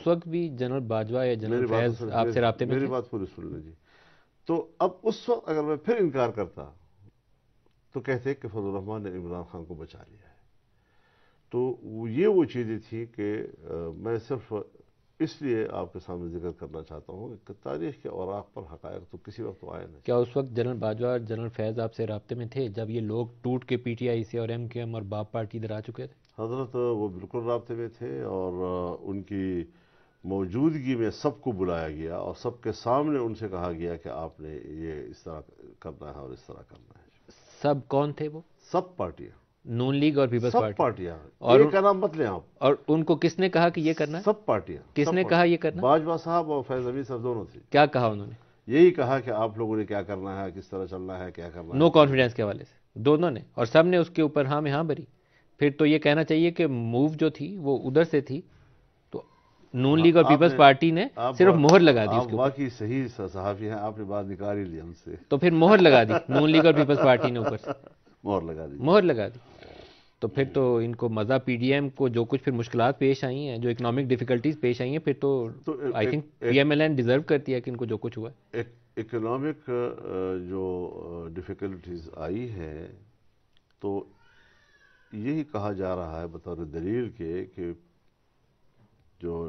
उस वक्त भी जनरल बाजवा या जनरल फैज आपसे रबते में मेरी बात पूरी सुन लीजिए तो अब उस वक्त अगर मैं फिर इनकार करता तो कहते कि फजल रहमान ने इमरान खान को बचा लिया है तो ये वो चीज़ें थी कि मैं सिर्फ इसलिए आपके सामने जिक्र करना चाहता हूँ कि तारीख के औराक पर हकायक तो किसी वक्त तो आए नहीं क्या उस वक्त जनरल बाजवा जनरल फैज़ आपसे रबते में थे जब ये लोग टूट के पी टी आई से और एम के एम और बाप पार्टी इधर आ चुके थे हजरत वो बिल्कुल रबते में थे और उनकी मौजूदगी में सबको बुलाया गया और सबके सामने उनसे कहा गया कि आपने ये इस तरह करना है और इस तरह करना है सब कौन थे वो सब पार्टियां नून लीग और पीपल्स पार्टी पार्टियां और उनका नाम मत आप और उनको किसने कहा कि ये करना है? सब पार्टियां किसने कहा ये करना बाजवा साहब और फैज अमी साहब दोनों थे क्या कहा उन्होंने यही कहा कि आप लोगों ने क्या करना है किस तरह चलना है क्या करना नो कॉन्फिडेंस के हवाले से दोनों ने और सब ने उसके ऊपर हाँ में हाँ भरी फिर तो ये कहना चाहिए कि मूव जो थी वो उधर से थी नून लीग और पीपल्स पार्टी ने सिर्फ मोहर लगा दी उसके बाकी सही सहाफी हैं आपने बात निकाल ही ली हमसे तो फिर मोहर लगा दी नून लीग और पीपल्स पार्टी ने ऊपर मोहर लगा दी मोहर लगा दी तो फिर तो इनको मज़ा पीडीएम को जो कुछ फिर मुश्किल पेश आई हैं जो इकोनॉमिक डिफिकल्टीज पेश आई हैं फिर तो आई थिंक पीएमएलएन डिजर्व करती है कि इनको जो कुछ हुआ इकोनॉमिक जो डिफिकल्टीज आई है तो यही कहा जा रहा है बतौर दलील के कि जो